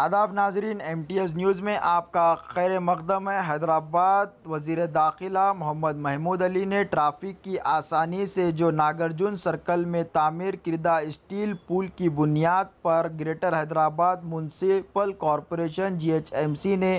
आदाब नाजरीन M T S news में आपका खैर मकदम है हैदराबाद वजीर दाखिला मोहम्मद महमूद अली ने ट्रैफिक की आसानी से जो नागार्जुन सर्कल में तामीर करदा स्टील पुल की बुनियाद पर Greater Hyderabad Municipal Corporation G H M C ने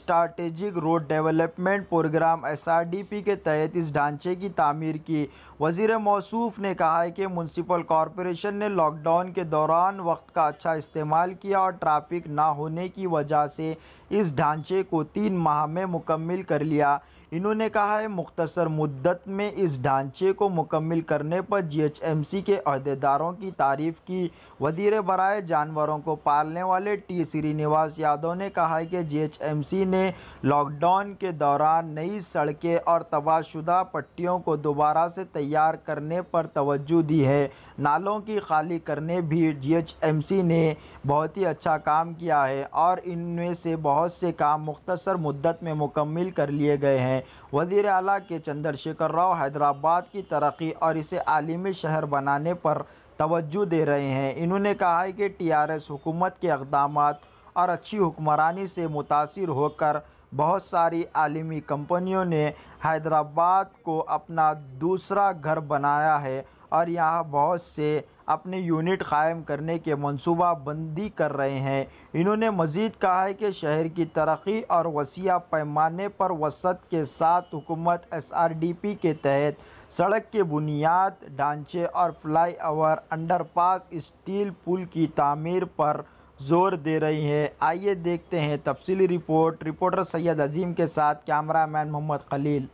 strategic road development programme S R D P के तहत इस ढांचे की तमीर की वज़ी मौसू ने कहा है कि म्यूनसिपल कॉरपोरेशन ने लॉकडाउन के दौरान वक्त का अच्छा इस्तेमाल किया और ट्राफिक ना ना होने की वजह से इस ढांचे को तीन माह में मुकम्मल कर लिया इन्होंने कहा है मुख्तसर मुद्दत में इस ढांचे को मुकम्मल करने पर जीएचएमसी के अहदेदारों की तारीफ की वजीर बरए जानवरों को पालने वाले टी श्रीनिवास यादव ने कहा है कि जीएचएमसी ने लॉकडाउन के दौरान नई सड़कें और तबाहशुदा पट्टियों को दोबारा से तैयार करने पर तवज्जो दी है नालों की खाली करने भी सी ने बहुत ही अच्छा काम किया है और इनमें से बहुत से काम मुख्तसर मुद्दत में मुकम्मल कर लिए गए हैं वज़ी अला के चंद्रशेखर राव हैदराबाद की तरक्की और इसे आलमी शहर बनाने पर तोज्जो दे रहे हैं इन्होंने कहा है कि टी आर एस हुकूमत के इकदाम और अच्छी हुक्मरानी से मुतासर होकर बहुत सारी आलमी कंपनियों ने हैदराबाद को अपना दूसरा घर बनाया है और यहाँ बहुत से अपने यूनिट कायम करने के मनसूबा बंदी कर रहे हैं इन्होंने मज़ीद कहा है कि शहर की तरक्की और वसी पैमाने पर वसत के साथ हुकूमत एस आर डी पी के तहत सड़क के बुनियाद ढांचे और flyover underpass steel पुल की तमीर पर जोर दे रही है आइए देखते हैं तफसीली रिपोर्ट रिपोर्टर सैयद अजीम के साथ कैमरामैन मोहम्मद खलील